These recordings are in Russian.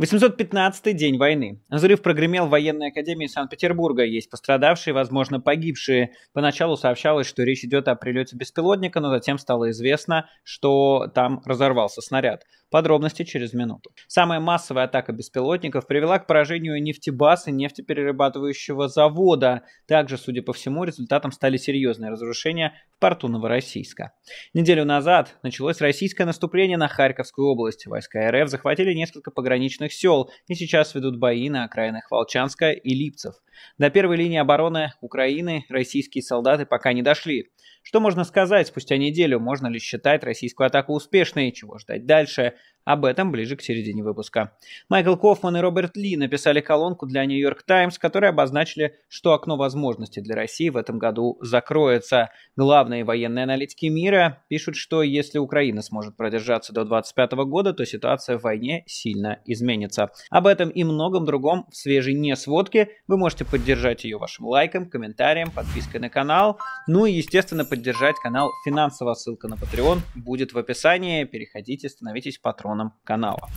815-й день войны. Взрыв прогремел в военной академии Санкт-Петербурга. Есть пострадавшие, возможно, погибшие. Поначалу сообщалось, что речь идет о прилете беспилотника, но затем стало известно, что там разорвался снаряд. Подробности через минуту. Самая массовая атака беспилотников привела к поражению нефтебаса нефтеперерабатывающего завода. Также, судя по всему, результатом стали серьезные разрушения в порту Новороссийска. Неделю назад началось российское наступление на Харьковскую область. Войска РФ захватили несколько пограничных сел и сейчас ведут бои на окраинах Волчанска и Липцев. До первой линии обороны Украины российские солдаты пока не дошли. Что можно сказать спустя неделю? Можно ли считать российскую атаку успешной? Чего ждать дальше? Об этом ближе к середине выпуска. Майкл Кофман и Роберт Ли написали колонку для Нью-Йорк Таймс, которые обозначили, что окно возможностей для России в этом году закроется. Главные военные аналитики мира пишут, что если Украина сможет продержаться до 2025 года, то ситуация в войне сильно изменится. Об этом и многом другом в свежей не сводке. Вы можете поддержать ее вашим лайком, комментарием, подпиской на канал. Ну и, естественно, поддержать канал финансово. Ссылка на Patreon будет в описании. Переходите, становитесь патроном сторонам канала.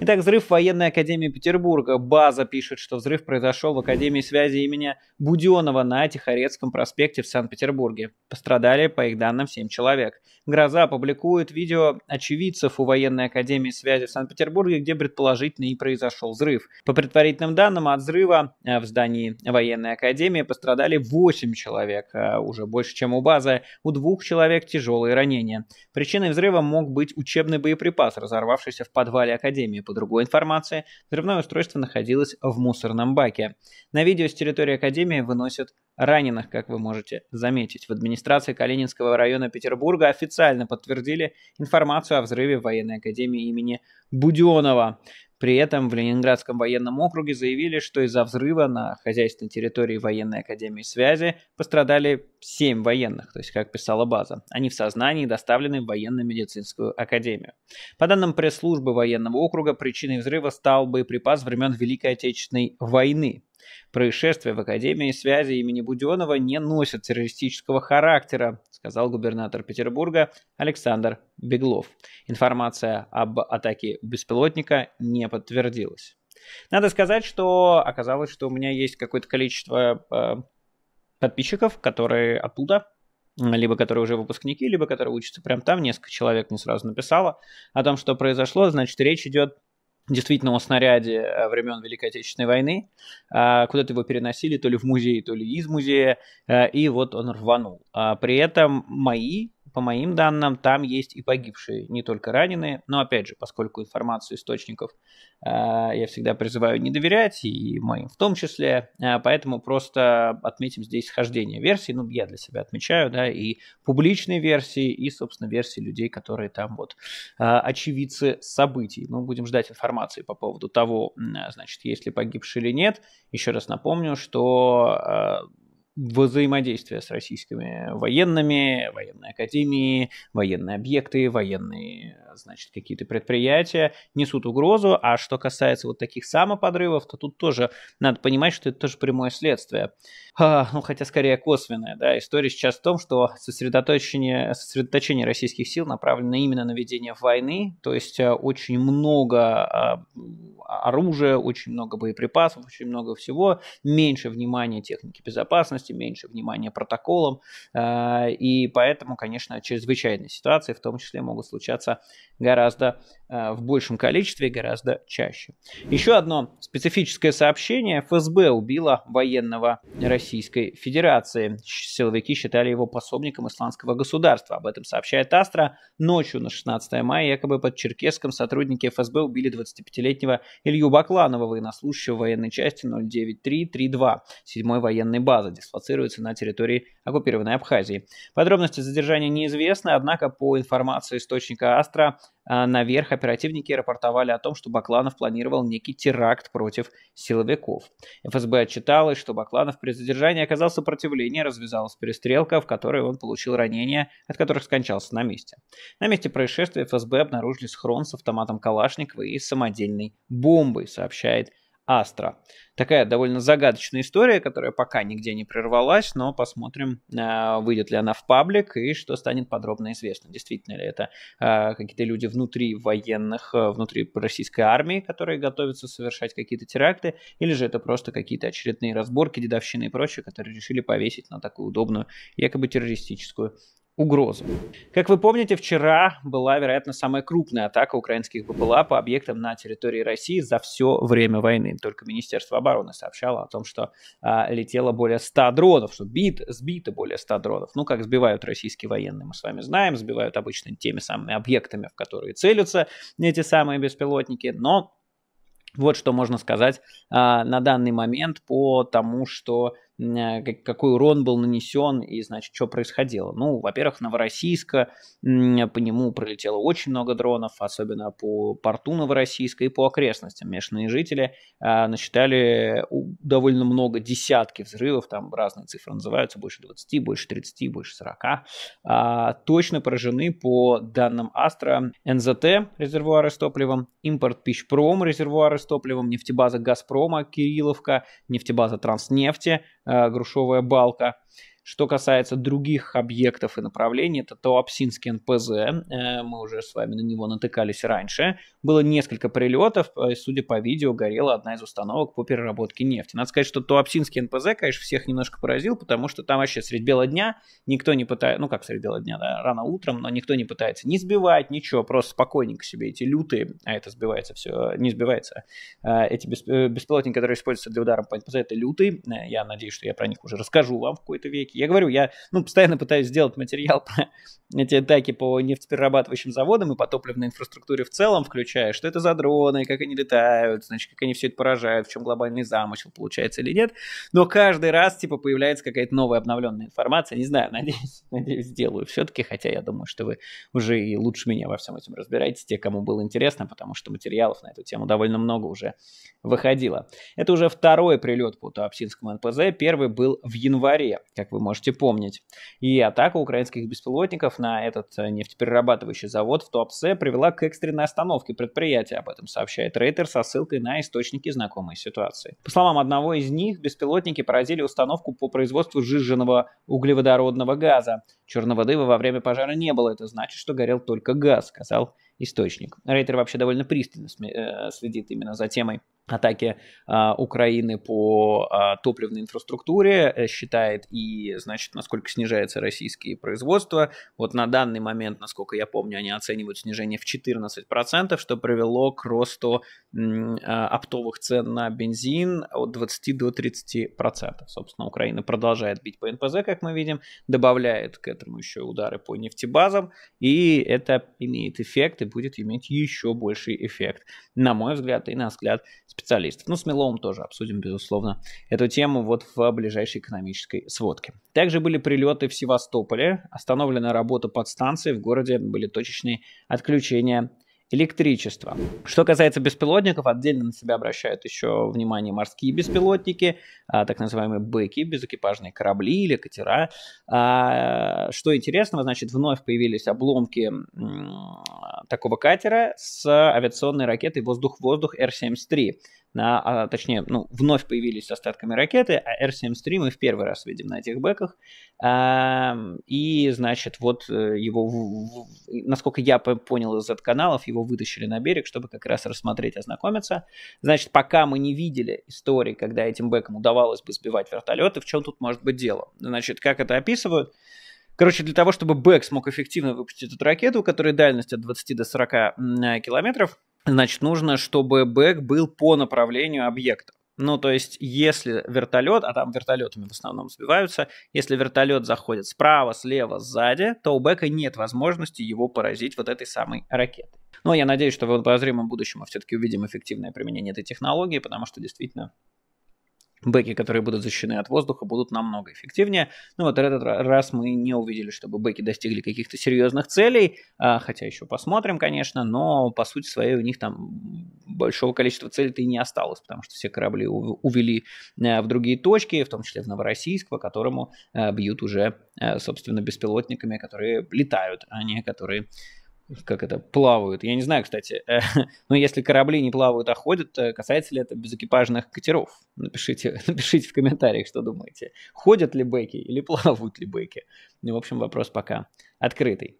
Итак, взрыв военной академии Петербурга. База пишет, что взрыв произошел в Академии связи имени Буденова на Тихорецком проспекте в Санкт-Петербурге. Пострадали, по их данным, 7 человек. Гроза публикует видео очевидцев у военной академии связи в Санкт-Петербурге, где предположительно и произошел взрыв. По предварительным данным, от взрыва э, в здании военной академии пострадали 8 человек, э, уже больше, чем у базы. У двух человек тяжелые ранения. Причиной взрыва мог быть учебный боеприпас, разорванный взорвавшийся в подвале Академии. По другой информации, взрывное устройство находилось в мусорном баке. На видео с территории Академии выносят раненых, как вы можете заметить. В администрации Калининского района Петербурга официально подтвердили информацию о взрыве в военной академии имени Буденова. При этом в Ленинградском военном округе заявили, что из-за взрыва на хозяйственной территории военной академии связи пострадали 7 военных, то есть как писала база. Они в сознании доставлены в военно-медицинскую академию. По данным пресс-службы военного округа, причиной взрыва стал боеприпас времен Великой Отечественной войны. Происшествия в Академии связи имени Буденова не носят террористического характера, сказал губернатор Петербурга Александр Беглов. Информация об атаке беспилотника не подтвердилась. Надо сказать, что оказалось, что у меня есть какое-то количество э, подписчиков, которые оттуда, либо которые уже выпускники, либо которые учатся прямо там. Несколько человек мне сразу написало о том, что произошло. Значит, речь идет действительно о снаряде э, времен Великой Отечественной войны. А, куда-то его переносили, то ли в музей, то ли из музея, э, и вот он рванул. А, при этом мои по моим данным, там есть и погибшие, не только раненые. Но опять же, поскольку информацию источников э, я всегда призываю не доверять, и моим в том числе, э, поэтому просто отметим здесь схождение версий. Ну, я для себя отмечаю, да, и публичные версии, и, собственно, версии людей, которые там вот э, очевидцы событий. Ну, будем ждать информации по поводу того, э, значит, есть ли погибшие или нет. Еще раз напомню, что... Э, взаимодействия с российскими военными, военной академии, военные объекты, военные, значит, какие-то предприятия несут угрозу. А что касается вот таких самоподрывов, то тут тоже надо понимать, что это тоже прямое следствие. А, ну, хотя скорее косвенная, да, история сейчас в том, что сосредоточение, сосредоточение российских сил направлено именно на ведение войны, то есть э, очень много а, оружия, очень много боеприпасов, очень много всего, меньше внимания техники безопасности, меньше внимания протоколам, а, и поэтому, конечно, чрезвычайные ситуации в том числе могут случаться гораздо в большем количестве, гораздо чаще. Еще одно специфическое сообщение. ФСБ убила военного российского Российской Федерации. Силовики считали его пособником Исландского государства. Об этом сообщает Астра. Ночью на 16 мая якобы под Черкесском сотрудники ФСБ убили 25-летнего Илью Бакланова, военнослужащего военной части 09332 7-й военной базы, дислоцируется на территории оккупированной Абхазии. Подробности задержания неизвестны, однако по информации источника Астра, а, наверх оперативники рапортовали о том, что Бакланов планировал некий теракт против силовиков. ФСБ отчиталось, что Бакланов при задержании оказал сопротивление, развязалась перестрелка, в которой он получил ранения, от которых скончался на месте. На месте происшествия ФСБ обнаружили схрон с автоматом Калашникова и самодельной бомбой, сообщает Астра. Такая довольно загадочная история, которая пока нигде не прервалась, но посмотрим, э, выйдет ли она в паблик и что станет подробно известно. Действительно ли это э, какие-то люди внутри военных, э, внутри российской армии, которые готовятся совершать какие-то теракты, или же это просто какие-то очередные разборки, дедовщины и прочее, которые решили повесить на такую удобную, якобы террористическую угрозу. Как вы помните, вчера была, вероятно, самая крупная атака украинских БПЛА по объектам на территории России за все время войны. Только Министерство обороны сообщало о том, что а, летело более 100 дронов, что бит, сбито более 100 дронов. Ну, как сбивают российские военные, мы с вами знаем, сбивают обычно теми самыми объектами, в которые целятся эти самые беспилотники, но вот что можно сказать а, на данный момент по тому, что Э, какой урон был нанесен и, значит, что происходило. Ну, во-первых, Новороссийска, по нему пролетело очень много дронов, особенно по порту Новороссийска и по окрестностям. Местные жители э, насчитали довольно много, десятки взрывов, там разные цифры называются, больше 20, больше 30, больше 40. Э, точно поражены по данным Астра НЗТ резервуары с топливом, импорт Пищпром резервуары с топливом, нефтебаза Газпрома Кирилловка, нефтебаза Транснефти, Э, грушевая балка. Что касается других объектов и направлений, это Туапсинский НПЗ, э, мы уже с вами на него натыкались раньше. Было несколько прилетов, э, судя по видео, горела одна из установок по переработке нефти. Надо сказать, что Туапсинский НПЗ, конечно, всех немножко поразил, потому что там вообще средь бела дня никто не пытается, ну как средь бела дня, да, рано утром, но никто не пытается не сбивать ничего, просто спокойненько себе эти лютые, а это сбивается все, не сбивается, а эти э, беспилотники, которые используются для удара по НПЗ, это лютые, я надеюсь, что я про них уже расскажу вам в какой-то веке, атаки. Я говорю, я ну, постоянно пытаюсь сделать материал про эти атаки по нефтеперерабатывающим заводам и по топливной инфраструктуре в целом, включая, что это за дроны, как они летают, значит, как они все это поражают, в чем глобальный замысел получается или нет. Но каждый раз, типа, появляется какая-то новая обновленная информация. Не знаю, надеюсь, надеюсь, сделаю все-таки, хотя я думаю, что вы уже и лучше меня во всем этим разбираетесь, те, кому было интересно, потому что материалов на эту тему довольно много уже выходило. Это уже второй прилет по Туапсинскому НПЗ. Первый был в январе, как вы можете помнить. И атака украинских беспилотников на этот э, нефтеперерабатывающий завод в Туапсе привела к экстренной остановке предприятия. Об этом сообщает Рейтер со ссылкой на источники знакомой ситуации. По словам одного из них, беспилотники поразили установку по производству сжиженного углеводородного газа. Черной воды во время пожара не было. Это значит, что горел только газ, сказал источник. Рейтер вообще довольно пристально э, следит именно за темой атаки а, Украины по а, топливной инфраструктуре, э, считает и, значит, насколько снижается российские производства. Вот на данный момент, насколько я помню, они оценивают снижение в 14%, что привело к росту м, а, оптовых цен на бензин от 20 до 30%. Собственно, Украина продолжает бить по НПЗ, как мы видим, добавляет к этому еще удары по нефтебазам, и это имеет эффект и будет иметь еще больший эффект на мой взгляд, и на взгляд специалистов. Ну, с Меловым тоже обсудим, безусловно, эту тему вот в ближайшей экономической сводке. Также были прилеты в Севастополе, остановлена работа подстанции, в городе были точечные отключения Электричество. Что касается беспилотников, отдельно на себя обращают еще внимание морские беспилотники, а, так называемые бэки, безэкипажные корабли или катера. А, что интересного, значит, вновь появились обломки такого катера с авиационной ракетой воздух-воздух Р-73 на, а, точнее, ну, вновь появились с остатками ракеты, а R-73 мы в первый раз видим на этих бэках. А, и, значит, вот э, его, в, в, насколько я понял из Z-каналов, его вытащили на берег, чтобы как раз рассмотреть, ознакомиться. Значит, пока мы не видели истории, когда этим бэкам удавалось бы сбивать вертолеты, в чем тут может быть дело? Значит, как это описывают? Короче, для того, чтобы Бэк смог эффективно выпустить эту ракету, у которой дальность от 20 до 40 километров, значит, нужно, чтобы бэк был по направлению объекта. Ну, то есть, если вертолет, а там вертолетами в основном сбиваются, если вертолет заходит справа, слева, сзади, то у Бека нет возможности его поразить вот этой самой ракетой. Но ну, я надеюсь, что в обозримом будущем мы все-таки увидим эффективное применение этой технологии, потому что действительно бэки, которые будут защищены от воздуха, будут намного эффективнее. Ну вот этот раз мы не увидели, чтобы бэки достигли каких-то серьезных целей, а, хотя еще посмотрим, конечно, но по сути своей у них там большого количества целей-то и не осталось, потому что все корабли увели э, в другие точки, в том числе в Новороссийск, по которому э, бьют уже, э, собственно, беспилотниками, которые летают, а не которые как это, плавают. Я не знаю, кстати, э, но ну, если корабли не плавают, а ходят, э, касается ли это безэкипажных катеров? Напишите, напишите в комментариях, что думаете. Ходят ли бэки или плавают ли бэки? Ну, в общем, вопрос пока открытый.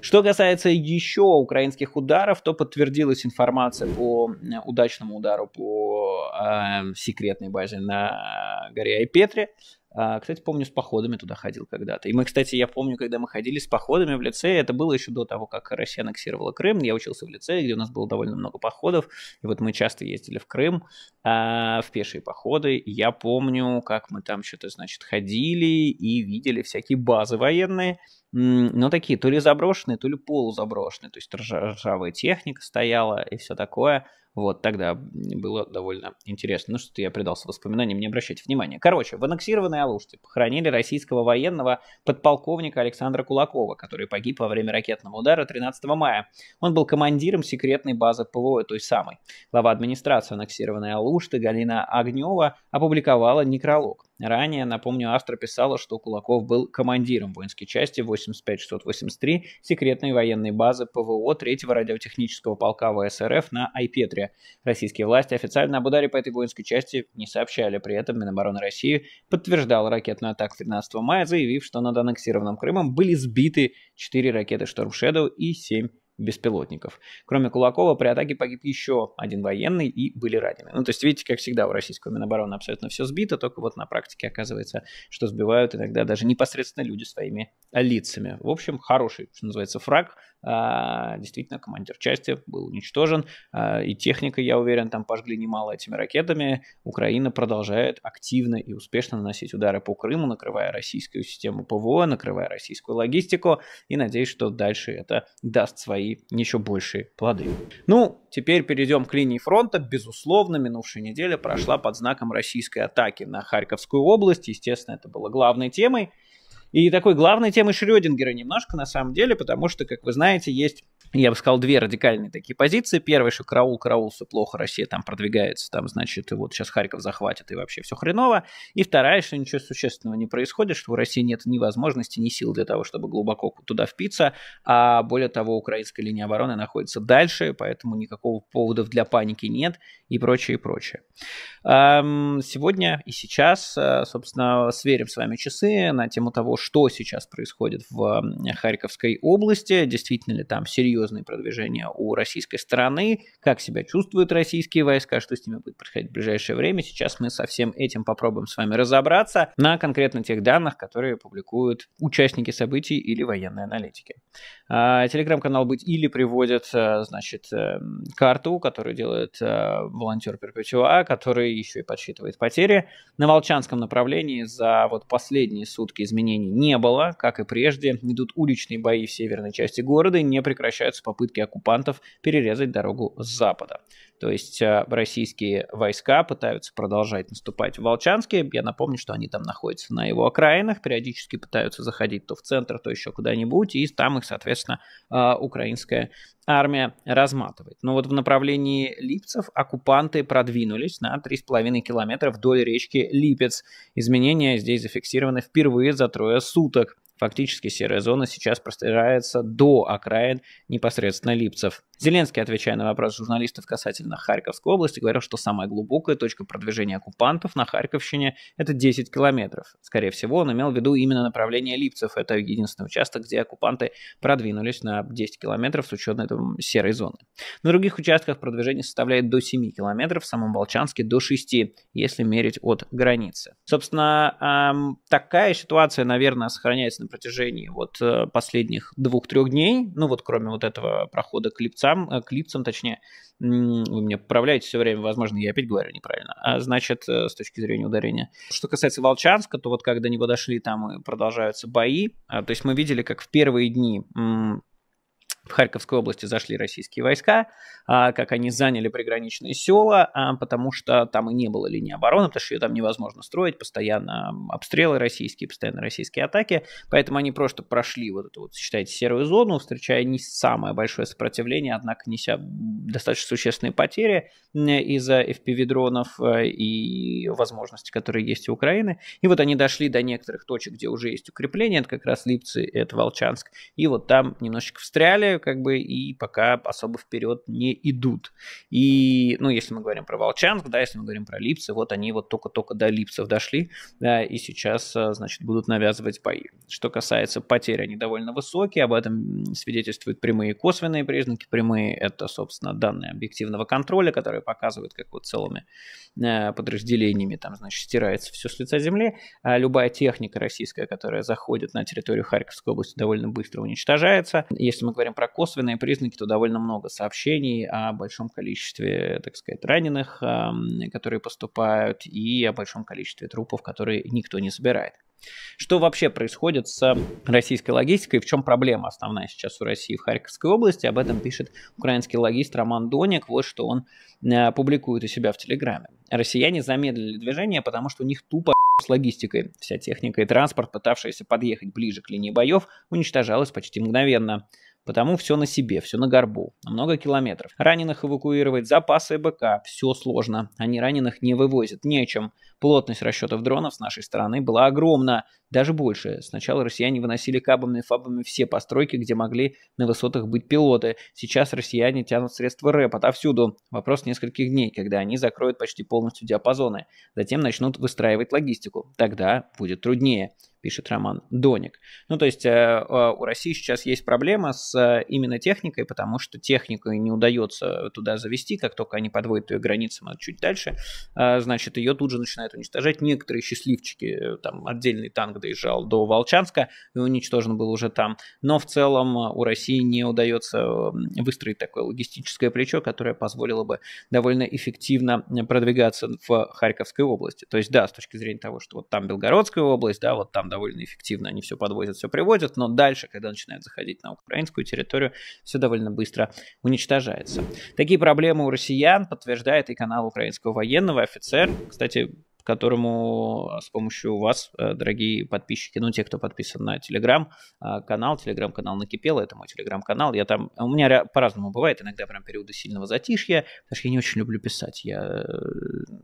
Что касается еще украинских ударов, то подтвердилась информация по э, удачному удару по э, секретной базе на горе Айпетре. Петре а, кстати, помню, с походами туда ходил когда-то. И мы, кстати, я помню, когда мы ходили с походами в лицее, это было еще до того, как Россия аннексировала Крым. Я учился в лицее, где у нас было довольно много походов. И вот мы часто ездили в Крым а, в пешие походы. я помню, как мы там что-то, значит, ходили и видели всякие базы военные. Но ну, такие то ли заброшенные, то ли полузаброшенные. То есть ржавая техника стояла и все такое. Вот, тогда было довольно интересно. Ну что-то я предался воспоминаниям, не обращайте внимания. Короче, в аннексированной Алуште похоронили российского военного подполковника Александра Кулакова, который погиб во время ракетного удара 13 мая. Он был командиром секретной базы ПВО той самой. Глава администрации аннексированной Алушты Галина Огнева опубликовала некролог. Ранее, напомню, автор писала, что Кулаков был командиром воинской части 85683 секретной военной базы ПВО 3-го радиотехнического полка ВСРФ на Айпетре. Российские власти официально об ударе по этой воинской части не сообщали. При этом Минобороны России подтверждал ракетную атаку 13 мая, заявив, что над аннексированным Крымом были сбиты 4 ракеты «Шторм Шэдоу» и 7 беспилотников. Кроме Кулакова, при атаке погиб еще один военный и были ранены. Ну, то есть, видите, как всегда у российского Минобороны абсолютно все сбито, только вот на практике оказывается, что сбивают иногда даже непосредственно люди своими лицами. В общем, хороший, что называется, фраг а, действительно командир части был уничтожен, а, и техника, я уверен, там пожгли немало этими ракетами. Украина продолжает активно и успешно наносить удары по Крыму, накрывая российскую систему ПВО, накрывая российскую логистику, и надеюсь, что дальше это даст свои еще большие плоды. Ну, теперь перейдем к линии фронта. Безусловно, минувшая неделя прошла под знаком российской атаки на Харьковскую область, естественно, это было главной темой и такой главной темой Шрёдингера немножко на самом деле, потому что, как вы знаете, есть я бы сказал, две радикальные такие позиции. Первая, что караул, караул, все плохо, Россия там продвигается, там, значит, вот сейчас Харьков захватит, и вообще все хреново. И вторая, что ничего существенного не происходит, что у России нет ни возможности, ни сил для того, чтобы глубоко туда впиться, а более того, украинская линия обороны находится дальше, поэтому никакого повода для паники нет и прочее, и прочее. Сегодня и сейчас, э, собственно, сверим с вами часы на тему того, что сейчас происходит в Харьковской области, действительно ли там серьезно серьезные продвижения у российской стороны, как себя чувствуют российские войска, что с ними будет происходить в ближайшее время. Сейчас мы со всем этим попробуем с вами разобраться на конкретно тех данных, которые публикуют участники событий или военные аналитики. А, телеграм-канал «Быть или» приводит, а, значит, э, карту, которую делает а, волонтер Перпетуа, который еще и подсчитывает потери. На Волчанском направлении за вот последние сутки изменений не было. Как и прежде, идут уличные бои в северной части города не прекращаются продолжаются попытки оккупантов перерезать дорогу с запада. То есть э, российские войска пытаются продолжать наступать в Волчанске. Я напомню, что они там находятся на его окраинах, периодически пытаются заходить то в центр, то еще куда-нибудь, и там их, соответственно, э, украинская армия разматывает. Но вот в направлении Липцев оккупанты продвинулись на 3,5 километра вдоль речки Липец. Изменения здесь зафиксированы впервые за трое суток. Фактически серая зона сейчас простирается до окраин непосредственно Липцев. Зеленский, отвечая на вопрос журналистов касательно Харьковской области, говорил, что самая глубокая точка продвижения оккупантов на Харьковщине – это 10 километров. Скорее всего, он имел в виду именно направление Липцев. Это единственный участок, где оккупанты продвинулись на 10 километров с учетом этой серой зоны. На других участках продвижение составляет до 7 километров, в самом Волчанске до 6, если мерить от границы. Собственно, эм, такая ситуация, наверное, сохраняется протяжении вот э, последних двух-трех дней, ну вот кроме вот этого прохода к липцам, э, к липцам точнее, вы меня поправляете все время, возможно, я опять говорю неправильно, а значит, э, с точки зрения ударения. Что касается Волчанска, то вот когда до него дошли там и продолжаются бои, а, то есть мы видели, как в первые дни в Харьковской области зашли российские войска, а, как они заняли приграничные села, а, потому что там и не было линии обороны, потому что ее там невозможно строить, постоянно обстрелы российские, постоянно российские атаки, поэтому они просто прошли вот эту вот, считайте, серую зону, встречая не самое большое сопротивление, однако неся достаточно существенные потери из-за FPV-дронов э, и возможностей, которые есть у Украины. И вот они дошли до некоторых точек, где уже есть укрепления, это как раз Липцы, это Волчанск, и вот там немножечко встряли, как бы, и пока особо вперед не идут. И, ну, если мы говорим про Волчанск, да, если мы говорим про Липцы, вот они вот только-только до Липцев дошли, да, и сейчас, а, значит, будут навязывать бои. Что касается потерь, они довольно высокие, об этом свидетельствуют прямые и косвенные признаки. Прямые — это, собственно, данные объективного контроля, которые показывают, как вот целыми а, подразделениями там, значит, стирается все с лица земли. А любая техника российская, которая заходит на территорию Харьковской области, довольно быстро уничтожается. Если мы говорим про косвенные признаки, то довольно много сообщений о большом количестве, так сказать, раненых, эм, которые поступают, и о большом количестве трупов, которые никто не собирает. Что вообще происходит с российской логистикой? В чем проблема основная сейчас у России в Харьковской области? Об этом пишет украинский логист Роман Доник. Вот что он э, публикует у себя в Телеграме. Россияне замедлили движение, потому что у них тупо с логистикой. Вся техника и транспорт, пытавшиеся подъехать ближе к линии боев, уничтожалась почти мгновенно потому все на себе, все на горбу, много километров. Раненых эвакуировать, запасы БК, все сложно, они раненых не вывозят, нечем. Плотность расчетов дронов с нашей стороны была огромна, даже больше. Сначала россияне выносили кабами и фабами все постройки, где могли на высотах быть пилоты. Сейчас россияне тянут средства рэп отовсюду. Вопрос нескольких дней, когда они закроют почти полностью диапазоны. Затем начнут выстраивать логистику. Тогда будет труднее пишет Роман Доник. Ну, то есть э, э, у России сейчас есть проблема с э, именно техникой, потому что технику не удается туда завести, как только они подводят ее границам а чуть дальше, значит, ее тут же начинают уничтожать. Некоторые счастливчики, там отдельный танк доезжал до Волчанска и уничтожен был уже там. Но в целом у России не удается выстроить такое логистическое плечо, которое позволило бы довольно эффективно продвигаться в Харьковской области. То есть, да, с точки зрения того, что вот там Белгородская область, да, вот там довольно эффективно они все подвозят, все привозят, но дальше, когда начинают заходить на украинскую территорию, все довольно быстро уничтожается. Такие проблемы у россиян подтверждает и канал украинского военного офицер. Кстати, которому э, с помощью вас, э, дорогие подписчики, ну, те, кто подписан на телеграм-канал, э, телеграм-канал накипело, это мой телеграм-канал, я там, у меня по-разному бывает, иногда прям периоды сильного затишья, потому что я не очень люблю писать, я,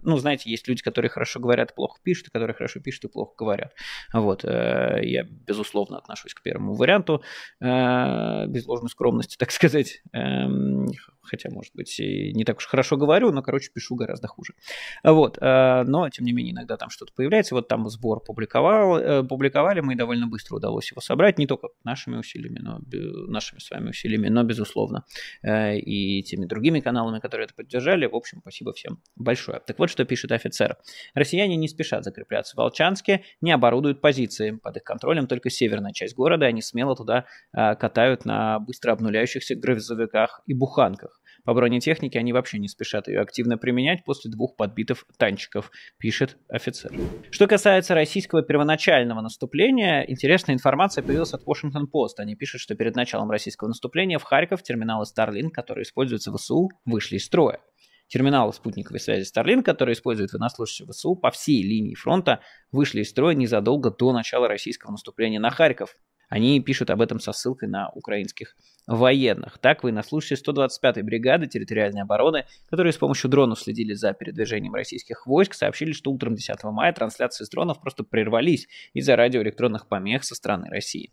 ну, знаете, есть люди, которые хорошо говорят, плохо пишут, и которые хорошо пишут и плохо говорят, вот, я, безусловно, отношусь к первому варианту, без ложной скромности, так сказать, эм, хотя, может быть, и не так уж хорошо говорю, но, короче, пишу гораздо хуже. Вот, а, но, тем не менее, иногда там что-то появляется, вот там сбор публиковал, э, публиковали, мы довольно быстро удалось его собрать, не только нашими усилиями, но нашими с вами усилиями, но, безусловно, э, и теми другими каналами, которые это поддержали, в общем, спасибо всем большое. Так вот, что пишет офицер. Россияне не спешат закрепляться в Волчанске, не оборудуют позиции, под их контролем только северная часть города, они смело туда а, катают на быстро обнуляющихся грузовиках и буханках. По бронетехнике они вообще не спешат ее активно применять после двух подбитов танчиков, пишет офицер. Что касается российского первоначального наступления, интересная информация появилась от Washington Post. Они пишут, что перед началом российского наступления в Харьков терминалы Starlink, которые используются в СУ, вышли из строя. Терминалы спутниковой связи Starlink, которые используют военнослужащие ВСУ по всей линии фронта, вышли из строя незадолго до начала российского наступления на Харьков. Они пишут об этом со ссылкой на украинских военных. Так вы наслушали 125-й бригады территориальной обороны, которые с помощью дронов следили за передвижением российских войск, сообщили, что утром 10 мая трансляции с дронов просто прервались из-за радиоэлектронных помех со стороны России.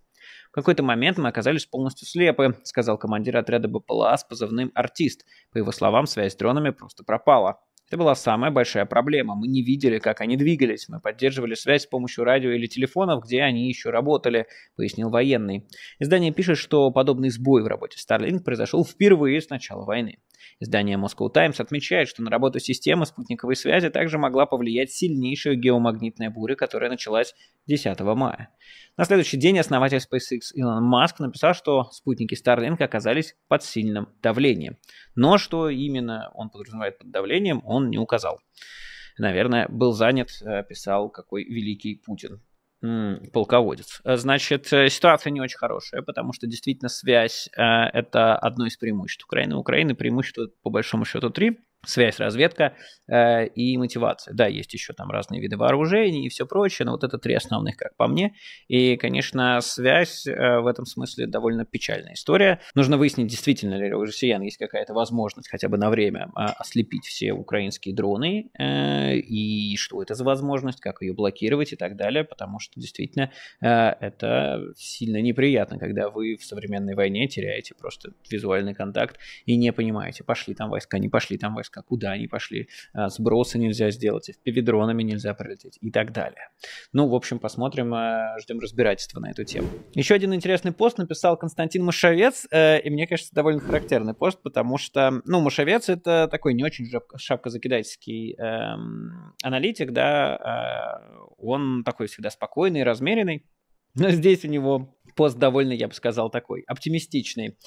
В какой-то момент мы оказались полностью слепы, сказал командир отряда БПЛА с позывным «Артист». По его словам, связь с дронами просто пропала. Это была самая большая проблема. Мы не видели, как они двигались. Мы поддерживали связь с помощью радио или телефонов, где они еще работали, пояснил военный. Издание пишет, что подобный сбой в работе Starlink произошел впервые с начала войны. Издание Moscow Times отмечает, что на работу системы спутниковой связи также могла повлиять сильнейшая геомагнитная буря, которая началась 10 мая. На следующий день основатель SpaceX Илон Маск написал, что спутники Starlink оказались под сильным давлением. Но что именно он подразумевает под давлением, он не указал. Наверное, был занят, э, писал какой великий Путин полководец. Э, значит, э, ситуация не очень хорошая, потому что действительно связь э, – это одно из преимуществ Украины. У Украины преимущество, по большому счету, три связь, разведка э, и мотивация. Да, есть еще там разные виды вооружений и все прочее, но вот это три основных, как по мне. И, конечно, связь э, в этом смысле довольно печальная история. Нужно выяснить, действительно ли у россиян есть какая-то возможность хотя бы на время э, ослепить все украинские дроны, э, и что это за возможность, как ее блокировать и так далее, потому что действительно э, это сильно неприятно, когда вы в современной войне теряете просто визуальный контакт и не понимаете, пошли там войска, не пошли там войска запуска, куда они пошли, а, сбросы нельзя сделать, FPV-дронами нельзя пролететь и так далее. Ну, в общем, посмотрим, а, ждем разбирательства на эту тему. Еще один интересный пост написал Константин Машевец, э, и мне кажется, довольно характерный пост, потому что, ну, Машевец — это такой не очень шапкозакидательский эм, аналитик, да, э, он такой всегда спокойный, размеренный, но здесь у него пост довольно, я бы сказал, такой оптимистичный.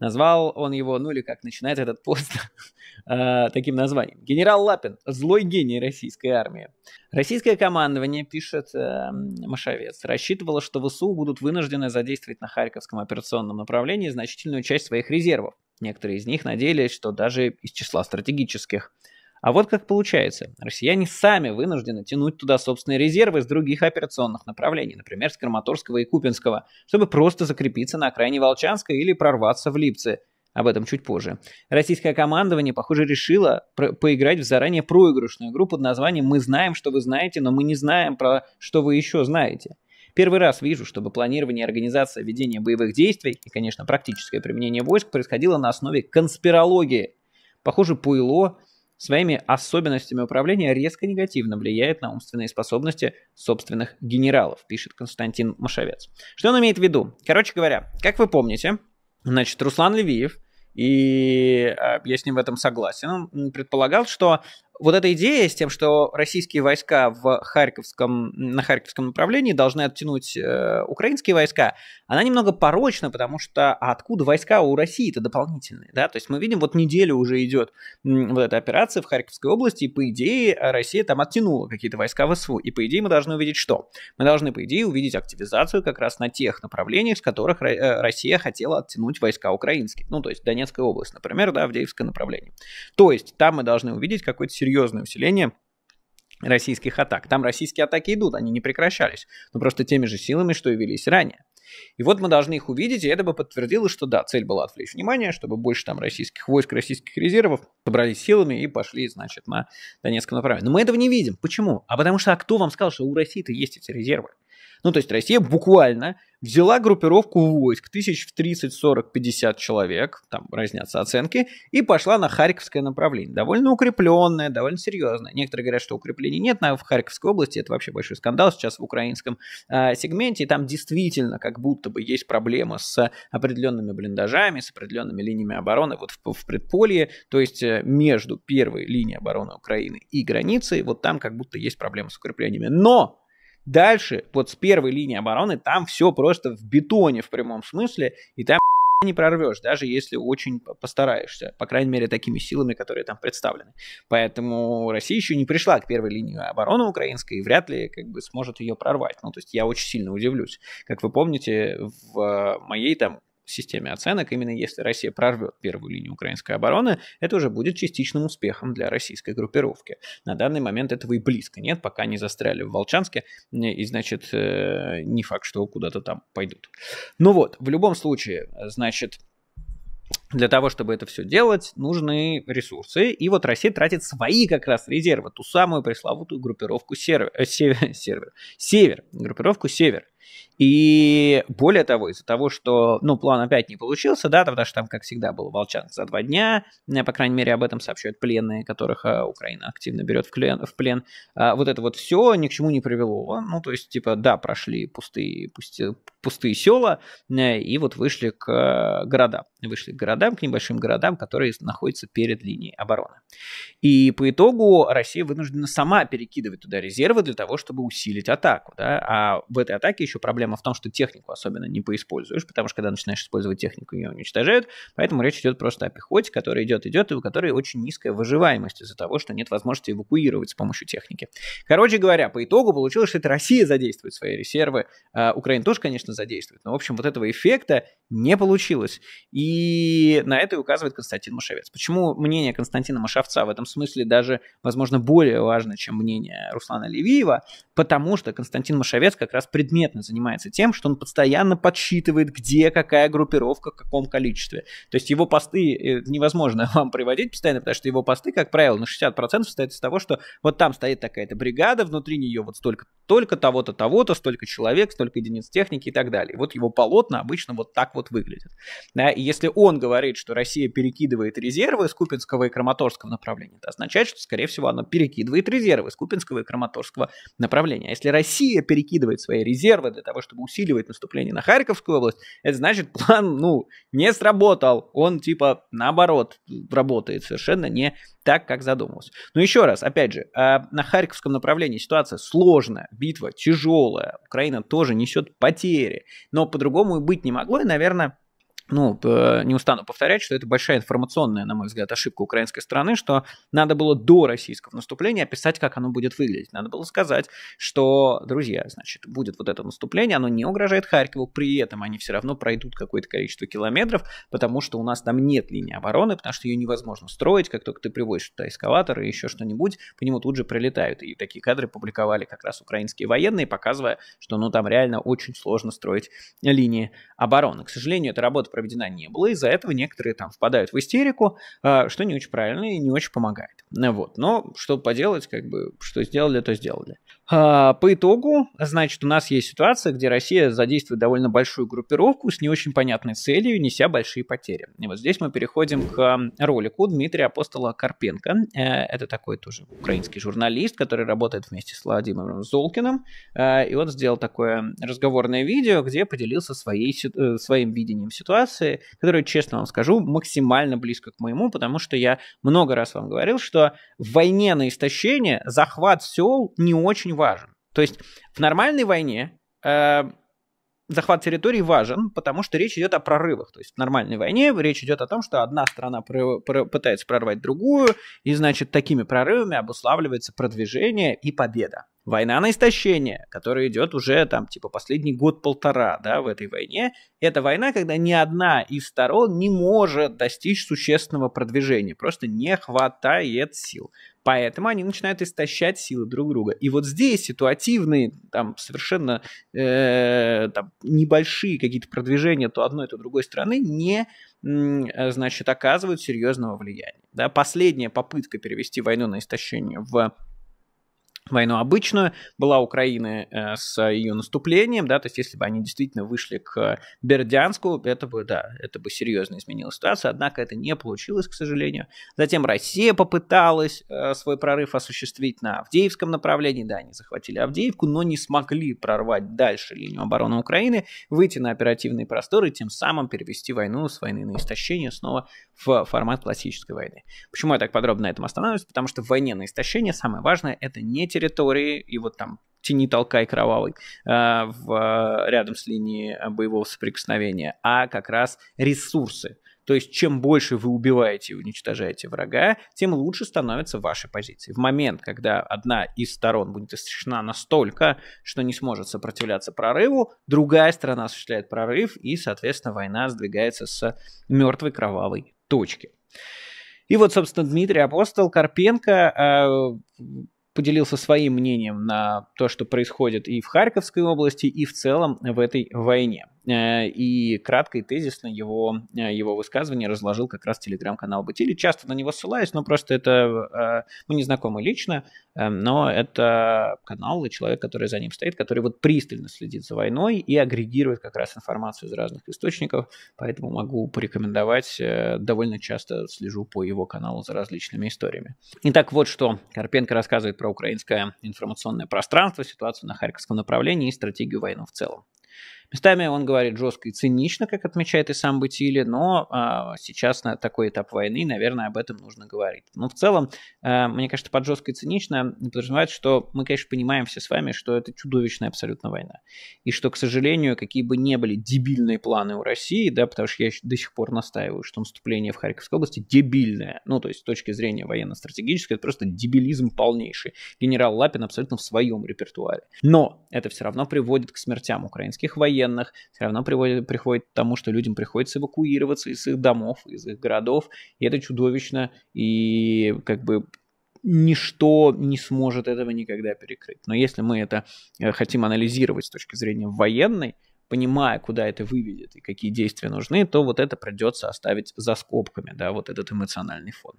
Назвал он его, ну или как начинает этот пост э, таким названием. Генерал Лапин, злой гений российской армии. Российское командование, пишет э, Машавец, рассчитывало, что ВСУ будут вынуждены задействовать на Харьковском операционном направлении значительную часть своих резервов. Некоторые из них надеялись, что даже из числа стратегических – а вот как получается. Россияне сами вынуждены тянуть туда собственные резервы с других операционных направлений, например, с Краматорского и Купинского, чтобы просто закрепиться на окраине Волчанска или прорваться в Липцы. Об этом чуть позже. Российское командование, похоже, решило поиграть в заранее проигрышную игру под названием «Мы знаем, что вы знаете, но мы не знаем, про что вы еще знаете». Первый раз вижу, чтобы планирование организация, ведения боевых действий и, конечно, практическое применение войск происходило на основе конспирологии. Похоже, Пуйло своими особенностями управления резко негативно влияет на умственные способности собственных генералов, пишет Константин Машевец. Что он имеет в виду? Короче говоря, как вы помните, значит, Руслан Левиев, и а, я с ним в этом согласен, он предполагал, что вот эта идея с тем, что российские войска в Харьковском, на Харьковском направлении должны оттянуть э, украинские войска, она немного порочна, потому что а откуда войска у России-то дополнительные, да? То есть мы видим, вот неделю уже идет вот эта операция в Харьковской области, и по идее Россия там оттянула какие-то войска в СВУ, и по идее мы должны увидеть что? Мы должны, по идее, увидеть активизацию как раз на тех направлениях, с которых э, Россия хотела оттянуть войска украинские, ну, то есть Донецкая область, например, да, Авдеевское направление. То есть там мы должны увидеть какой-то серьезное усиление российских атак. Там российские атаки идут, они не прекращались, но просто теми же силами, что и велись ранее. И вот мы должны их увидеть, и это бы подтвердило, что да, цель была отвлечь внимание, чтобы больше там российских войск, российских резервов собрались силами и пошли, значит, на Донецкое направление. Но мы этого не видим. Почему? А потому что а кто вам сказал, что у России-то есть эти резервы? Ну, то есть Россия буквально взяла группировку войск, тысяч в 30, 40, 50 человек, там разнятся оценки, и пошла на Харьковское направление. Довольно укрепленное, довольно серьезное. Некоторые говорят, что укреплений нет на, в Харьковской области, это вообще большой скандал сейчас в украинском э, сегменте, и там действительно как будто бы есть проблема с определенными блиндажами, с определенными линиями обороны вот в, в предполье, то есть э, между первой линией обороны Украины и границей, вот там как будто есть проблемы с укреплениями. Но Дальше, вот с первой линии обороны, там все просто в бетоне в прямом смысле, и там не прорвешь, даже если очень постараешься, по крайней мере, такими силами, которые там представлены. Поэтому Россия еще не пришла к первой линии обороны украинской и вряд ли как бы сможет ее прорвать. Ну, то есть я очень сильно удивлюсь. Как вы помните, в э, моей там системе оценок, именно если Россия прорвет первую линию украинской обороны, это уже будет частичным успехом для российской группировки. На данный момент этого и близко нет, пока не застряли в Волчанске, э, и значит, э, не факт, что куда-то там пойдут. Ну вот, в любом случае, значит, для того, чтобы это все делать, нужны ресурсы. И вот Россия тратит свои как раз резервы, ту самую пресловутую группировку сервер, э, север, север, север, группировку север. И более того, из-за того, что, ну, план опять не получился, да, потому что там, как всегда, был Волчанка за два дня, э, по крайней мере, об этом сообщают пленные, которых э, Украина активно берет в, клен, в плен. А, вот это вот все ни к чему не привело. Ну, то есть, типа, да, прошли пустые, пустые пустые села э, и вот вышли к э, городам. Вышли к городам, к небольшим городам, которые находятся перед линией обороны. И по итогу Россия вынуждена сама перекидывать туда резервы для того, чтобы усилить атаку. Да? А в этой атаке еще проблема в том, что технику особенно не поиспользуешь, потому что когда начинаешь использовать технику, ее уничтожают. Поэтому речь идет просто о пехоте, которая идет, идет, и у которой очень низкая выживаемость из-за того, что нет возможности эвакуировать с помощью техники. Короче говоря, по итогу получилось, что это Россия задействует свои резервы. А Украина тоже, конечно, задействует. Но, в общем, вот этого эффекта не получилось. И на это и указывает Константин Машевец. Почему мнение Константина Машевца в этом смысле даже, возможно, более важно, чем мнение Руслана Левиева? Потому что Константин Машевец как раз предметно занимается тем, что он постоянно подсчитывает, где какая группировка, в каком количестве. То есть его посты э, невозможно вам приводить постоянно, потому что его посты, как правило, на 60% состоят из того, что вот там стоит такая-то бригада, внутри нее вот столько только того-то, того-то, столько человек, столько единиц техники и так так далее. Вот его полотна обычно вот так вот выглядят. Да, и если он говорит, что Россия перекидывает резервы с Купинского и Краматорского направления, это означает, что, скорее всего, она перекидывает резервы с Купинского и Краматорского направления. А если Россия перекидывает свои резервы для того, чтобы усиливать наступление на Харьковскую область, это значит, план, ну, не сработал. Он, типа, наоборот, работает совершенно не так, как задумывалось. Но еще раз, опять же, а, на Харьковском направлении ситуация сложная, битва тяжелая, Украина тоже несет потери, но по-другому и быть не могло, и, наверное, ну, э, не устану повторять, что это большая информационная, на мой взгляд, ошибка украинской страны, что надо было до российского наступления описать, как оно будет выглядеть. Надо было сказать, что, друзья, значит, будет вот это наступление, оно не угрожает Харькову, при этом они все равно пройдут какое-то количество километров, потому что у нас там нет линии обороны, потому что ее невозможно строить, как только ты привозишь туда эскалатор и еще что-нибудь, по нему тут же прилетают. И такие кадры публиковали как раз украинские военные, показывая, что, ну, там реально очень сложно строить линии обороны. К сожалению, эта работа проведена не было. Из-за этого некоторые там впадают в истерику, а, что не очень правильно и не очень помогает. Вот. Но что поделать, как бы, что сделали, то сделали. А, по итогу, значит, у нас есть ситуация, где Россия задействует довольно большую группировку с не очень понятной целью, неся большие потери. И вот здесь мы переходим к ролику Дмитрия Апостола Карпенко. Э, это такой тоже украинский журналист, который работает вместе с Владимиром Золкиным. Э, и он сделал такое разговорное видео, где поделился своей, э, своим видением ситуации, которое, честно вам скажу, максимально близко к моему, потому что я много раз вам говорил, что в войне на истощение захват сел не очень очень важен. То есть в нормальной войне э, захват территории важен, потому что речь идет о прорывах. То есть в нормальной войне речь идет о том, что одна страна прорыв, прорыв, пытается прорвать другую, и значит такими прорывами обуславливается продвижение и победа. Война на истощение, которая идет уже там типа последний год-полтора, да, в этой войне, это война, когда ни одна из сторон не может достичь существенного продвижения, просто не хватает сил. Поэтому они начинают истощать силы друг друга. И вот здесь ситуативные, там совершенно э, там, небольшие какие-то продвижения то одной, то другой стороны не значит, оказывают серьезного влияния. Да, последняя попытка перевести войну на истощение в войну обычную, была Украина э, с ее наступлением, да, то есть если бы они действительно вышли к Бердянску, это бы, да, это бы серьезно изменило ситуацию, однако это не получилось, к сожалению. Затем Россия попыталась э, свой прорыв осуществить на Авдеевском направлении, да, они захватили Авдеевку, но не смогли прорвать дальше линию обороны Украины, выйти на оперативные просторы, тем самым перевести войну с войны на истощение снова в формат классической войны. Почему я так подробно на этом останавливаюсь? Потому что в войне на истощение самое важное это не территории, и вот там тени толкай кровавый э, в, э, рядом с линией э, боевого соприкосновения, а как раз ресурсы. То есть чем больше вы убиваете и уничтожаете врага, тем лучше становится ваша позиция. В момент, когда одна из сторон будет истощена настолько, что не сможет сопротивляться прорыву, другая сторона осуществляет прорыв, и, соответственно, война сдвигается с мертвой кровавой точки. И вот, собственно, Дмитрий Апостол Карпенко э, поделился своим мнением на то, что происходит и в Харьковской области, и в целом в этой войне. Э, и кратко и тезисно его, э, его высказывание разложил как раз телеграм-канал Батили. Часто на него ссылаюсь, но просто это мы э, ну, не знакомы лично, но это канал и человек, который за ним стоит, который вот пристально следит за войной и агрегирует как раз информацию из разных источников, поэтому могу порекомендовать, довольно часто слежу по его каналу за различными историями. Итак, вот что Карпенко рассказывает про украинское информационное пространство, ситуацию на Харьковском направлении и стратегию войны в целом. Местами он говорит жестко и цинично, как отмечает и сам Бытили, но а, сейчас на такой этап войны, наверное, об этом нужно говорить. Но в целом, а, мне кажется, под жестко и цинично подразумевает, что мы, конечно, понимаем все с вами, что это чудовищная абсолютно война. И что, к сожалению, какие бы ни были дебильные планы у России, да, потому что я до сих пор настаиваю, что наступление в Харьковской области дебильное. Ну, то есть с точки зрения военно-стратегической, это просто дебилизм полнейший. Генерал Лапин абсолютно в своем репертуаре. Но это все равно приводит к смертям украинских военных, военных, все равно приводит, приходит к тому, что людям приходится эвакуироваться из их домов, из их городов, и это чудовищно, и как бы ничто не сможет этого никогда перекрыть. Но если мы это э, хотим анализировать с точки зрения военной, понимая, куда это выведет и какие действия нужны, то вот это придется оставить за скобками, да, вот этот эмоциональный фон.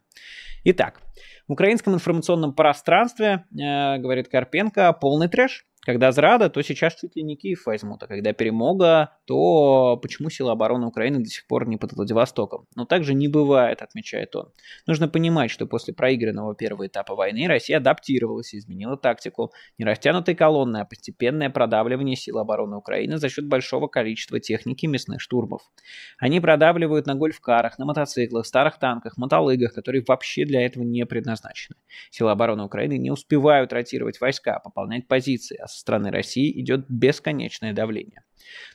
Итак, в украинском информационном пространстве, э, говорит Карпенко, полный трэш. Когда Зрада, то сейчас чуть ли не Киев возьмут, а когда Перемога, то почему сила обороны Украины до сих пор не под Владивостоком? Но также не бывает, отмечает он. Нужно понимать, что после проигранного первого этапа войны Россия адаптировалась и изменила тактику. Не растянутой колонны, а постепенное продавливание сил обороны Украины за счет большого количества техники местных штурмов. Они продавливают на гольфкарах, на мотоциклах, старых танках, мотолыгах, которые вообще для этого не предназначены. Силы обороны Украины не успевают ротировать войска, пополнять позиции, а со стороны России идет бесконечное давление.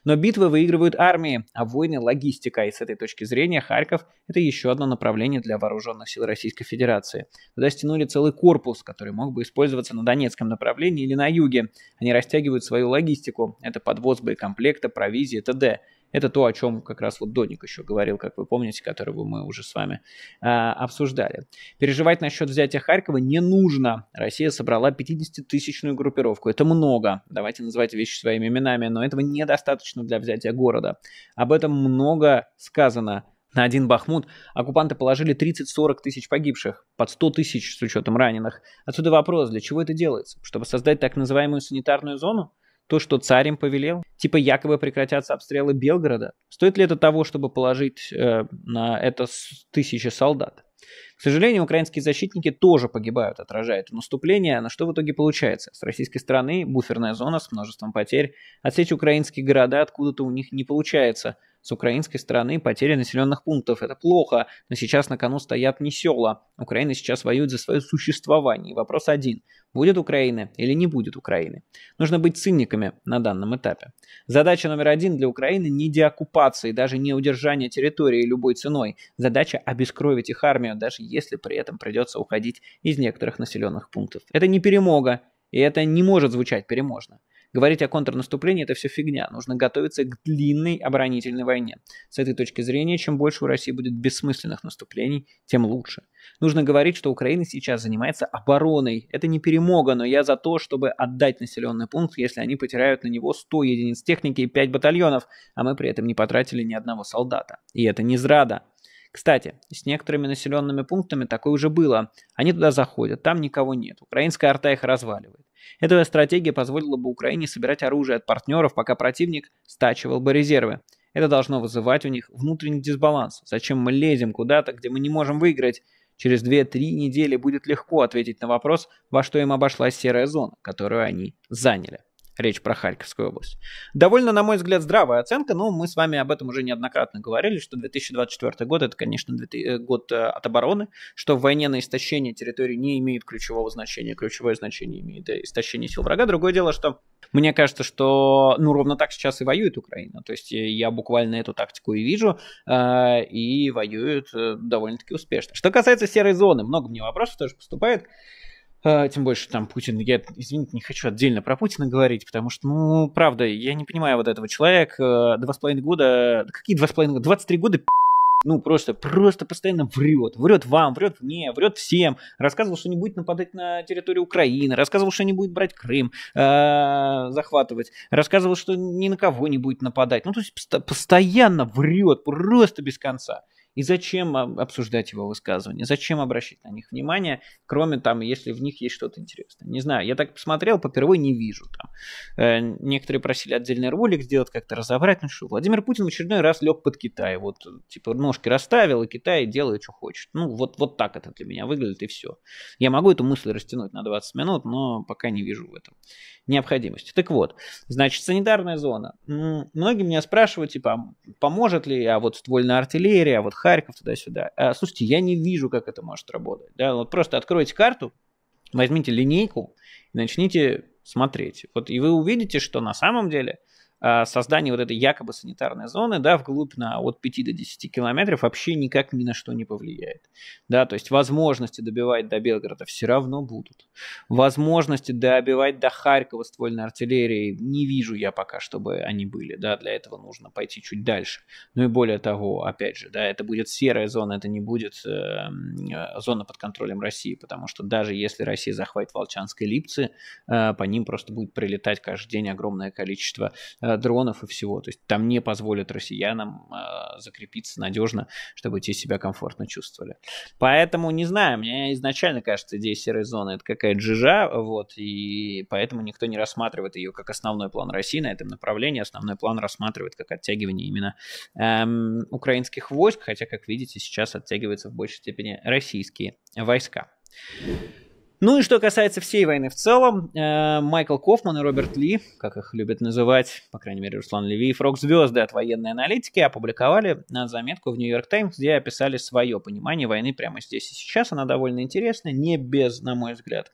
Но битвы выигрывают армии, а войны – логистика, и с этой точки зрения Харьков – это еще одно направление для вооруженных сил Российской Федерации. Туда стянули целый корпус, который мог бы использоваться на Донецком направлении или на юге. Они растягивают свою логистику – это подвоз боекомплекта, провизии, т.д. Это то, о чем как раз вот Доник еще говорил, как вы помните, которого мы уже с вами э, обсуждали. Переживать насчет взятия Харькова не нужно. Россия собрала 50-тысячную группировку. Это много. Давайте называть вещи своими именами, но этого недостаточно для взятия города. Об этом много сказано на один Бахмут оккупанты положили 30-40 тысяч погибших, под 100 тысяч с учетом раненых. Отсюда вопрос, для чего это делается? Чтобы создать так называемую санитарную зону? то, что царь им повелел? Типа якобы прекратятся обстрелы Белгорода? Стоит ли это того, чтобы положить э, на это тысячи солдат? К сожалению, украинские защитники тоже погибают, отражают наступление, На что в итоге получается? С российской стороны буферная зона с множеством потерь, отсечь украинские города откуда-то у них не получается. С украинской стороны потери населенных пунктов. Это плохо, но сейчас на кону стоят не села. Украина сейчас воюет за свое существование. вопрос один. Будет Украина или не будет Украины? Нужно быть циниками на данном этапе. Задача номер один для Украины не деоккупация и даже не удержание территории любой ценой. Задача обескровить их армию, даже если при этом придется уходить из некоторых населенных пунктов. Это не перемога, и это не может звучать переможно. Говорить о контрнаступлении – это все фигня. Нужно готовиться к длинной оборонительной войне. С этой точки зрения, чем больше у России будет бессмысленных наступлений, тем лучше. Нужно говорить, что Украина сейчас занимается обороной. Это не перемога, но я за то, чтобы отдать населенный пункт, если они потеряют на него 100 единиц техники и 5 батальонов, а мы при этом не потратили ни одного солдата. И это не зрада. Кстати, с некоторыми населенными пунктами такое уже было. Они туда заходят, там никого нет. Украинская арта их разваливает. Эта стратегия позволила бы Украине собирать оружие от партнеров, пока противник стачивал бы резервы. Это должно вызывать у них внутренний дисбаланс. Зачем мы лезем куда-то, где мы не можем выиграть? Через 2-3 недели будет легко ответить на вопрос, во что им обошлась серая зона, которую они заняли. Речь про Харьковскую область. Довольно, на мой взгляд, здравая оценка, но мы с вами об этом уже неоднократно говорили, что 2024 год это, конечно, э, год э, от обороны, что в войне на истощение территории не имеет ключевого значения. Ключевое значение имеет э, истощение сил врага. Другое дело, что мне кажется, что ну ровно так сейчас и воюет Украина. То есть я буквально эту тактику и вижу, и воюют довольно-таки успешно. Что касается серой зоны, много мне вопросов тоже поступает. Э, тем больше там Путин, я, извините, не хочу отдельно про Путина говорить, потому что, ну, правда, я не понимаю вот этого человека. Э, два с половиной года, какие два с половиной года, 23 года, ну, просто, просто постоянно врет. Врет вам, врет мне, врет всем. Рассказывал, что не будет нападать на территорию Украины. Рассказывал, что не будет брать Крым, э, захватывать. Рассказывал, что ни на кого не будет нападать. Ну, то есть постоянно врет, просто без конца. И зачем обсуждать его высказывания? Зачем обращать на них внимание, кроме там, если в них есть что-то интересное? Не знаю, я так посмотрел, попервой не вижу. Там. Э, некоторые просили отдельный ролик сделать, как-то разобрать. Ну что, Владимир Путин в очередной раз лег под Китай. Вот, типа, ножки расставил, и Китай делает, что хочет. Ну, вот, вот так это для меня выглядит, и все. Я могу эту мысль растянуть на 20 минут, но пока не вижу в этом необходимости. Так вот, значит, санитарная зона. Многие меня спрашивают, типа, а поможет ли, а вот ствольная артиллерия, а вот Харьков, туда-сюда. А, слушайте, я не вижу, как это может работать. Да? Вот просто откройте карту, возьмите линейку и начните смотреть. Вот и вы увидите, что на самом деле а, создание вот этой якобы санитарной зоны, да, вглубь на от 5 до 10 километров вообще никак ни на что не повлияет. Да, то есть возможности добивать до Белгорода все равно будут. Возможности добивать до Харькова ствольной артиллерии не вижу я пока, чтобы они были, да, для этого нужно пойти чуть дальше. Ну и более того, опять же, да, это будет серая зона, это не будет э, зона под контролем России, потому что даже если Россия захватит Волчанские Липцы, э, по ним просто будет прилетать каждый день огромное количество э, Э, дронов и всего. То есть там не позволят россиянам э, закрепиться надежно, чтобы те себя комфортно чувствовали. Поэтому, не знаю, мне изначально кажется, идея серой зоны это какая-то жижа, вот, и поэтому никто не рассматривает ее как основной план России на этом направлении. Основной план рассматривает как оттягивание именно эм, украинских войск, хотя, как видите, сейчас оттягиваются в большей степени российские войска. Ну и что касается всей войны в целом, э, Майкл Кофман и Роберт Ли, как их любят называть, по крайней мере, Руслан Левиев, рок-звезды от военной аналитики, опубликовали заметку в Нью-Йорк Таймс, где описали свое понимание войны прямо здесь и сейчас. Она довольно интересная, не без, на мой взгляд,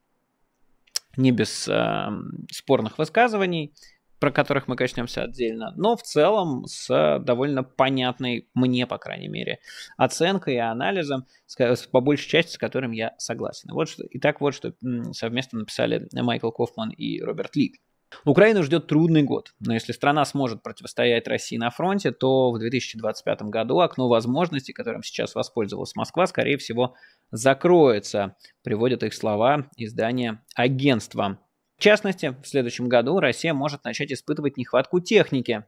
не без э, спорных высказываний про которых мы коснемся отдельно, но в целом с э, довольно понятной мне, по крайней мере, оценкой и анализом, по большей части с которым я согласен. Вот что, И так вот что совместно написали Майкл Кофман и Роберт Лид. Украина ждет трудный год, но если страна сможет противостоять России на фронте, то в 2025 году окно возможностей, которым сейчас воспользовалась Москва, скорее всего, закроется, приводят их слова издания агентства в частности, в следующем году Россия может начать испытывать нехватку техники.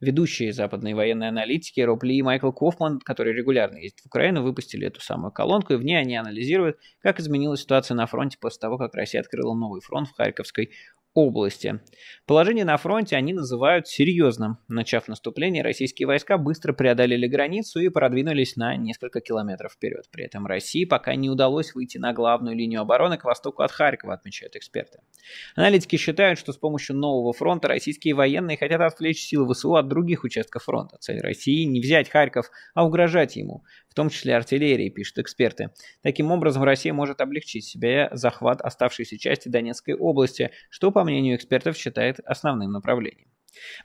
Ведущие западные военные аналитики Роб Ли и Майкл Кофман, которые регулярно ездят в Украину, выпустили эту самую колонку, и в ней они анализируют, как изменилась ситуация на фронте после того, как Россия открыла новый фронт в Харьковской области. Положение на фронте они называют серьезным. Начав наступление, российские войска быстро преодолели границу и продвинулись на несколько километров вперед. При этом России пока не удалось выйти на главную линию обороны к востоку от Харькова, отмечают эксперты. Аналитики считают, что с помощью нового фронта российские военные хотят отвлечь силы ВСУ от других участков фронта. Цель России не взять Харьков, а угрожать ему, в том числе артиллерией, пишут эксперты. Таким образом, Россия может облегчить себе захват оставшейся части Донецкой области, что, по мнению экспертов, считает основным направлением.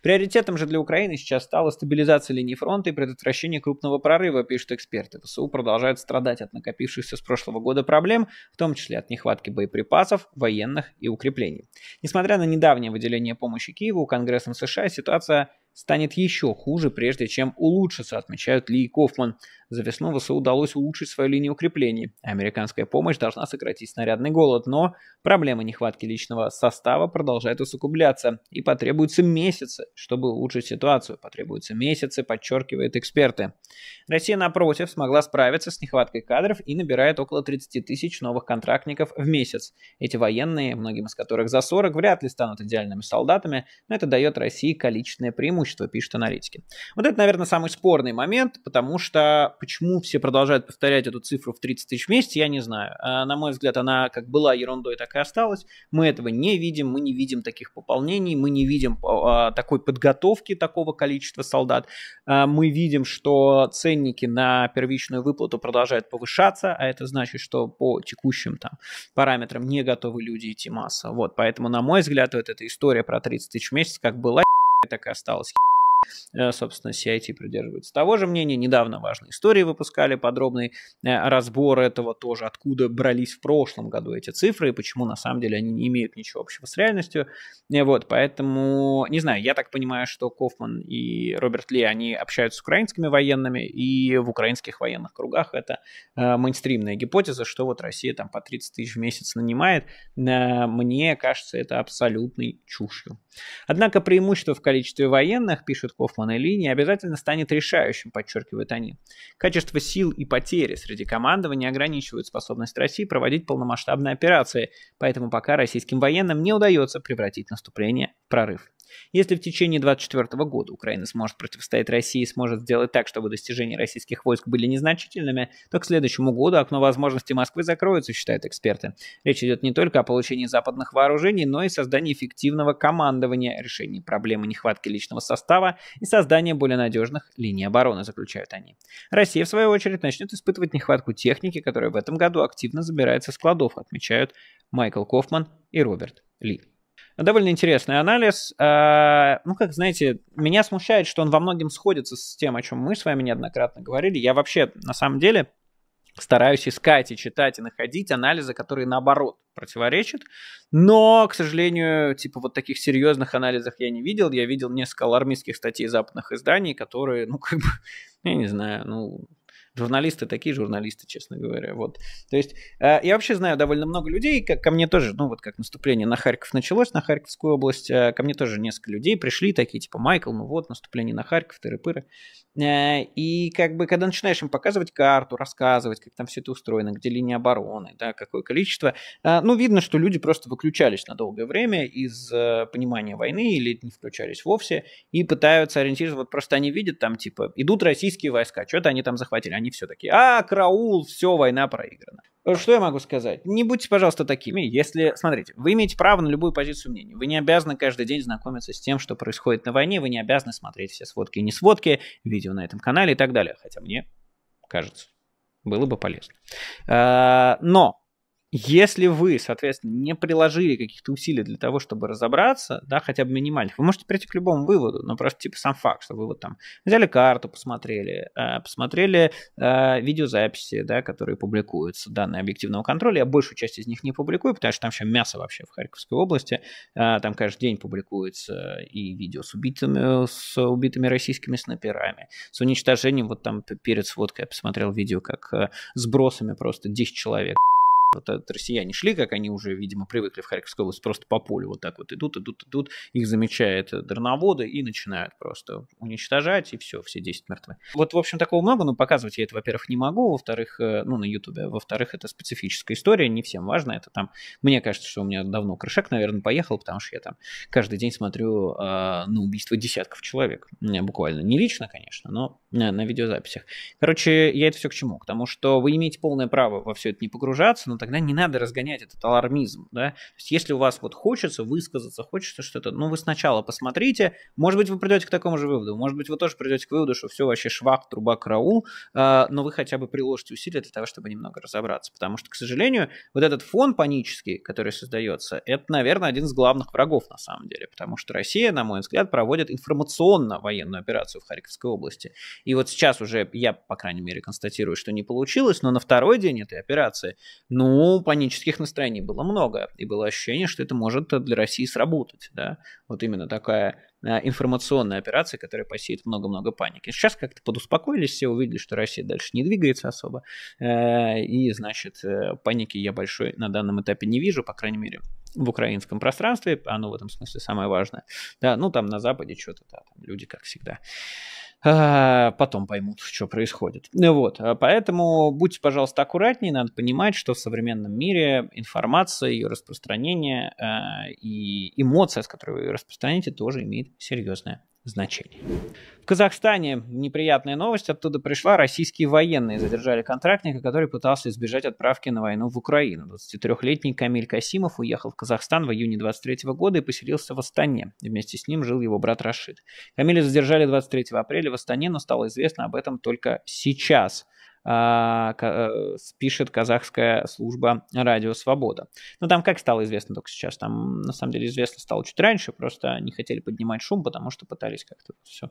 Приоритетом же для Украины сейчас стала стабилизация линии фронта и предотвращение крупного прорыва, пишут эксперты. ВСУ продолжает страдать от накопившихся с прошлого года проблем, в том числе от нехватки боеприпасов, военных и укреплений. Несмотря на недавнее выделение помощи Киеву Конгрессом США, ситуация станет еще хуже, прежде чем улучшится, отмечают Ли и Кофман. За весну ВСУ удалось улучшить свою линию укреплений. Американская помощь должна сократить снарядный голод, но проблема нехватки личного состава продолжает усугубляться. И потребуются месяцы, чтобы улучшить ситуацию. Потребуются месяцы, подчеркивают эксперты. Россия, напротив, смогла справиться с нехваткой кадров и набирает около 30 тысяч новых контрактников в месяц. Эти военные, многим из которых за 40, вряд ли станут идеальными солдатами, но это дает России количественное преимущество, пишут аналитики. Вот это, наверное, самый спорный момент, потому что почему все продолжают повторять эту цифру в 30 тысяч в месяц, я не знаю. А, на мой взгляд, она как была ерундой, так и осталась. Мы этого не видим, мы не видим таких пополнений, мы не видим а, такой подготовки такого количества солдат. А, мы видим, что ценники на первичную выплату продолжают повышаться, а это значит, что по текущим там параметрам не готовы люди идти масса. Вот, поэтому, на мой взгляд, вот эта история про 30 тысяч в месяц как была так и осталась Э, собственно, CIT придерживается того же мнения. Недавно важные истории выпускали, подробный э, разбор этого тоже, откуда брались в прошлом году эти цифры и почему на самом деле они не имеют ничего общего с реальностью. Э, вот, поэтому, не знаю, я так понимаю, что Кофман и Роберт Ли, они общаются с украинскими военными, и в украинских военных кругах это э, мейнстримная гипотеза, что вот Россия там по 30 тысяч в месяц нанимает. Э, мне кажется, это абсолютной чушью. Однако преимущество в количестве военных, пишет Кофмана и Линии обязательно станет решающим, подчеркивают они. Качество сил и потери среди командования ограничивают способность России проводить полномасштабные операции, поэтому пока российским военным не удается превратить наступление в прорыв. Если в течение 2024 года Украина сможет противостоять России и сможет сделать так, чтобы достижения российских войск были незначительными, то к следующему году окно возможностей Москвы закроется, считают эксперты. Речь идет не только о получении западных вооружений, но и создании эффективного командования, решении проблемы нехватки личного состава и создании более надежных линий обороны, заключают они. Россия, в свою очередь, начнет испытывать нехватку техники, которая в этом году активно забирается с складов, отмечают Майкл Кофман и Роберт Ли довольно интересный анализ. А, ну, как знаете, меня смущает, что он во многом сходится с тем, о чем мы с вами неоднократно говорили. Я вообще, на самом деле, стараюсь искать и читать и находить анализы, которые наоборот противоречат. Но, к сожалению, типа вот таких серьезных анализов я не видел. Я видел несколько алармистских статей западных изданий, которые, ну, как бы, я не знаю, ну, Журналисты такие журналисты, честно говоря. Вот. То есть э, я вообще знаю довольно много людей, как ко мне тоже, ну вот как наступление на Харьков началось, на Харьковскую область, э, ко мне тоже несколько людей пришли такие, типа, Майкл, ну вот, наступление на Харьков, тыры-пыры. Э, и как бы, когда начинаешь им показывать карту, рассказывать, как там все это устроено, где линия обороны, да, какое количество, э, ну, видно, что люди просто выключались на долгое время из э, понимания войны или не включались вовсе и пытаются ориентироваться. Вот просто они видят там, типа, идут российские войска, что-то они там захватили. Они они все такие, а, караул, все, война проиграна. Что я могу сказать? Не будьте, пожалуйста, такими, если... Смотрите, вы имеете право на любую позицию мнения. Вы не обязаны каждый день знакомиться с тем, что происходит на войне. Вы не обязаны смотреть все сводки и не сводки, видео на этом канале и так далее. Хотя мне кажется, было бы полезно. А, но если вы, соответственно, не приложили каких-то усилий для того, чтобы разобраться, да, хотя бы минимальных, вы можете прийти к любому выводу, но просто типа сам факт, что вы вот там взяли карту, посмотрели, э, посмотрели э, видеозаписи, да, которые публикуются, данные объективного контроля, я большую часть из них не публикую, потому что там еще мясо вообще в Харьковской области, э, там каждый день публикуется и видео с убитыми, с убитыми российскими снайперами, с уничтожением, вот там перед сводкой я посмотрел видео, как э, сбросами просто 10 человек вот от россияне шли, как они уже, видимо, привыкли в Харьковской области, просто по полю вот так вот идут, идут, идут, их замечают дроноводы и начинают просто уничтожать, и все, все 10 мертвы. Вот, в общем, такого много, но показывать я это, во-первых, не могу, во-вторых, э, ну, на Ютубе, а во-вторых, это специфическая история, не всем важно, это там, мне кажется, что у меня давно крышек, наверное, поехал, потому что я там каждый день смотрю э, на убийство десятков человек, буквально, не лично, конечно, но на, э, на видеозаписях. Короче, я это все к чему? К тому, что вы имеете полное право во все это не погружаться, но тогда не надо разгонять этот алармизм, да. То есть, если у вас вот хочется высказаться, хочется что-то, ну, вы сначала посмотрите, может быть, вы придете к такому же выводу, может быть, вы тоже придете к выводу, что все вообще швак, труба, караул, э, но вы хотя бы приложите усилия для того, чтобы немного разобраться, потому что, к сожалению, вот этот фон панический, который создается, это, наверное, один из главных врагов на самом деле, потому что Россия, на мой взгляд, проводит информационно-военную операцию в Харьковской области. И вот сейчас уже я, по крайней мере, констатирую, что не получилось, но на второй день этой операции, ну, ну, панических настроений было много, и было ощущение, что это может для России сработать, да, вот именно такая э, информационная операция, которая посеет много-много паники. Сейчас как-то подуспокоились, все увидели, что Россия дальше не двигается особо, э, и, значит, э, паники я большой на данном этапе не вижу, по крайней мере, в украинском пространстве, оно в этом смысле самое важное, да, ну, там на Западе что-то, да, люди, как всегда, потом поймут, что происходит. Ну вот, а поэтому будьте, пожалуйста, аккуратнее, надо понимать, что в современном мире информация, ее распространение э, и эмоция, с которой вы ее распространяете, тоже имеет серьезное значение. В Казахстане неприятная новость оттуда пришла. Российские военные задержали контрактника, который пытался избежать отправки на войну в Украину. 23-летний Камиль Касимов уехал в Казахстан в июне 23 года и поселился в Астане. вместе с ним жил его брат Рашид. Камиля задержали 23 апреля в Астане, но стало известно об этом только сейчас а, э, пишет казахская служба «Радио Свобода». Ну там как стало известно только сейчас? Там, на самом деле, известно стало чуть раньше, просто не хотели поднимать шум, потому что пытались как-то все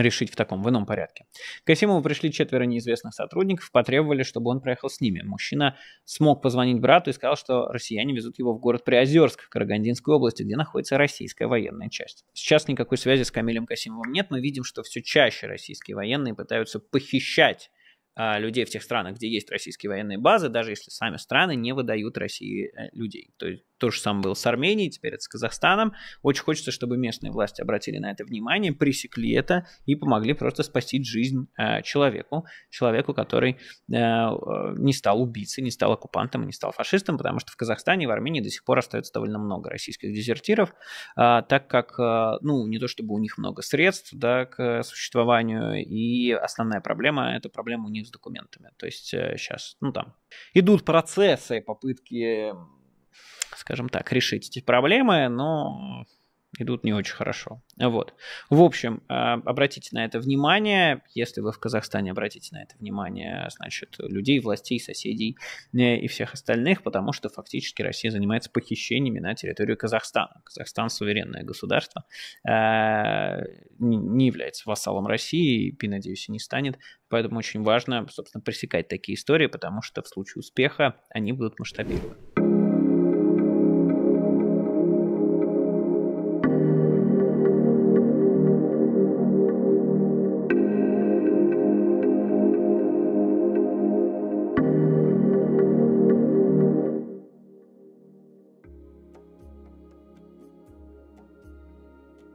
решить в таком, в ином порядке. К Ефимову пришли четверо неизвестных сотрудников, потребовали, чтобы он проехал с ними. Мужчина смог позвонить брату и сказал, что россияне везут его в город Приозерск, в Карагандинской области, где находится российская военная часть. Сейчас никакой связи с Камилем Касимовым нет. Мы видим, что все чаще российские военные пытаются похищать а, людей в тех странах, где есть российские военные базы, даже если сами страны не выдают России э, людей. То есть то же самое было с Арменией, теперь это с Казахстаном. Очень хочется, чтобы местные власти обратили на это внимание, пресекли это и помогли просто спасти жизнь э, человеку. Человеку, который э, э не стал убийцей, не стал оккупантом, не стал фашистом, потому что в Казахстане и в Армении до сих пор остается довольно много российских дезертиров, э, так как, э, ну, не то чтобы у них много средств да, к существованию, и основная проблема – это проблема у них с документами. То есть э, сейчас, ну, там, идут процессы, попытки скажем так, решить эти проблемы, но идут не очень хорошо. Вот. В общем, а, обратите на это внимание. Если вы в Казахстане, обратите на это внимание, значит, людей, властей, соседей э, и всех остальных, потому что фактически Россия занимается похищениями на территорию Казахстана. Казахстан суверенное государство, э, не является вассалом России и, надеюсь, и не станет. Поэтому очень важно, собственно, пресекать такие истории, потому что в случае успеха они будут масштабированы.